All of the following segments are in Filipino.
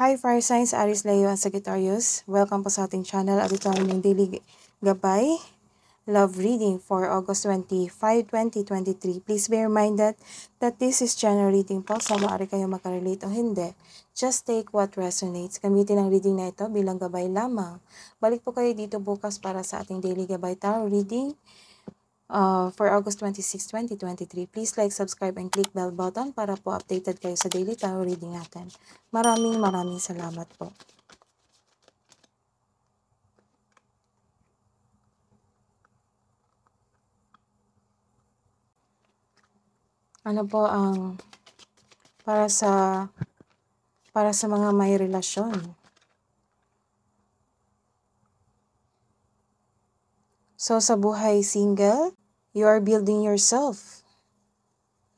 Hi, Fire Signs, Aris Leo and Sagittarius. Welcome po sa ating channel, Auditorium ng Daily Gabay. Love reading for August 25, 2023. Please be reminded that this is general reading po, so maaari kayo makarelate o hindi. Just take what resonates. Gamitin ang reading na ito bilang gabay lamang. Balik po kayo dito bukas para sa ating Daily Gabay Tarot reading uh, for August 26, 2023. Please like, subscribe, and click bell button para po updated kayo sa daily tarot reading natin. Maraming maraming salamat po. Ano po ang para sa para sa mga may relasyon? So, sa buhay single, you are building yourself.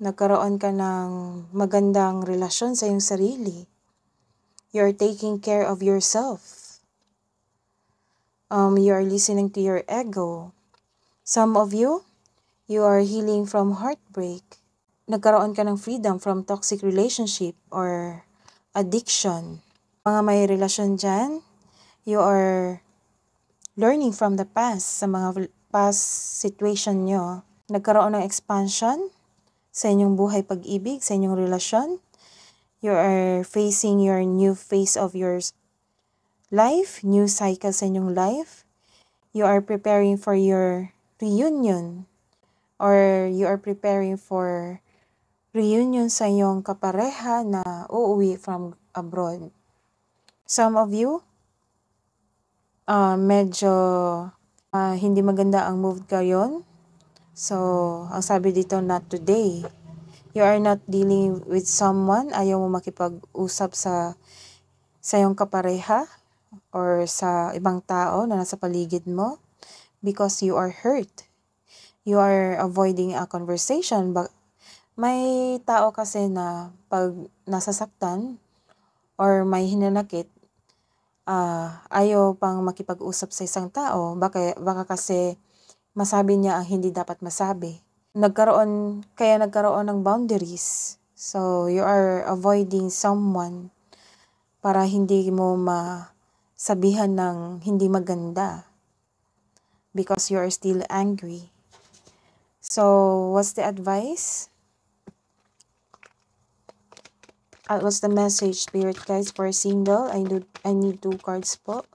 Nagkaroon ka ng magandang relasyon sa iyong sarili. You are taking care of yourself. Um, you are listening to your ego. Some of you, you are healing from heartbreak. Nagkaroon ka ng freedom from toxic relationship or addiction. Mga may relasyon dyan, you are learning from the past sa mga past situation nyo, nagkaroon ng expansion sa inyong buhay pag-ibig, sa inyong relasyon. You are facing your new phase of your life, new cycle sa inyong life. You are preparing for your reunion or you are preparing for reunion sa iyong kapareha na uuwi from abroad. Some of you, uh, medyo Ah, hindi maganda ang ka ngayon. So, ang sabi dito, not today. You are not dealing with someone, ayaw mo makipag-usap sa sa iyong kapareha or sa ibang tao na nasa paligid mo because you are hurt. You are avoiding a conversation but may tao kasi na pag nasasaktan or may hinanakit, ah, ayaw pang makipag-usap sa isang tao, baka, baka kasi masabi niya ang hindi dapat masabi. Nagkaroon, kaya nagkaroon ng boundaries. So, you are avoiding someone para hindi mo masabihan ng hindi maganda because you are still angry. So, what's the advice? uh, what's the message spirit guys for single I do I need two cards po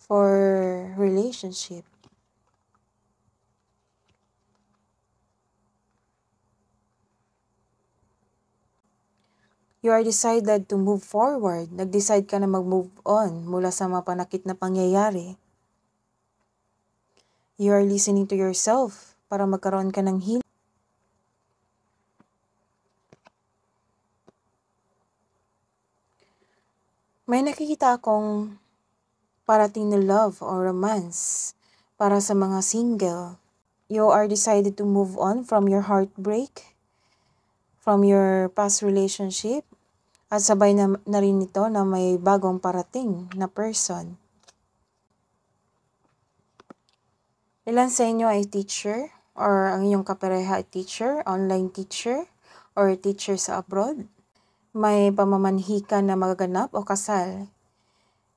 for relationship You are decided to move forward. Nag-decide ka na mag-move on mula sa mga panakit na pangyayari. You are listening to yourself para magkaroon ka ng healing. may nakikita akong parating na love or romance para sa mga single. You are decided to move on from your heartbreak, from your past relationship, at sabay na, na rin ito na may bagong parating na person. Ilan sa inyo ay teacher or ang inyong kapareha ay teacher, online teacher, or teacher abroad? may pamamanhikan na magaganap o kasal.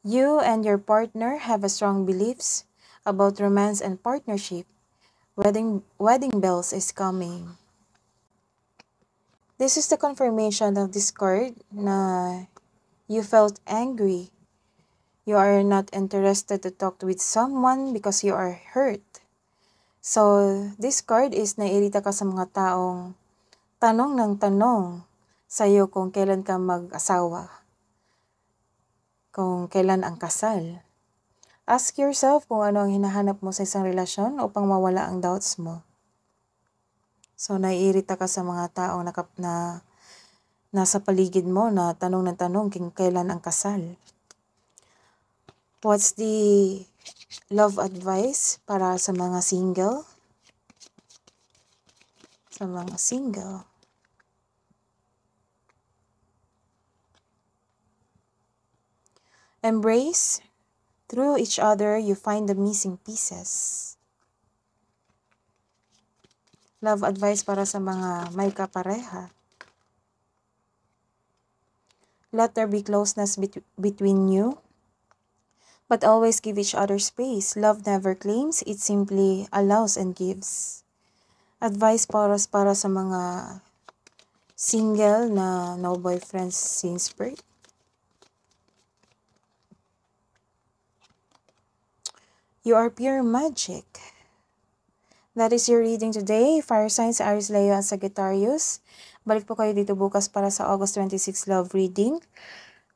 You and your partner have a strong beliefs about romance and partnership. Wedding, wedding bells is coming. This is the confirmation of this card na you felt angry. You are not interested to talk with someone because you are hurt. So, this card is nairita ka sa mga taong tanong ng tanong sa iyo kung kailan ka mag-asawa, kung kailan ang kasal. Ask yourself kung ano ang hinahanap mo sa isang relasyon upang mawala ang doubts mo. So, naiirita ka sa mga taong nakap na nasa paligid mo na tanong ng tanong kung kailan ang kasal. What's the love advice para sa mga single? Sa mga single. Embrace. Through each other, you find the missing pieces. Love advice para sa mga may kapareha. Let there be closeness bet between you. But always give each other space. Love never claims, it simply allows and gives. Advice para, para sa mga single na no boyfriends since birth. You are pure magic. That is your reading today, Fire Signs, Aries, Leo, and Sagittarius. Balik po kayo dito bukas para sa August 26 love reading.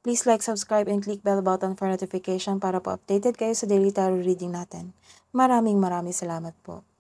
Please like, subscribe, and click bell button for notification para po updated kayo sa daily tarot reading natin. Maraming maraming salamat po.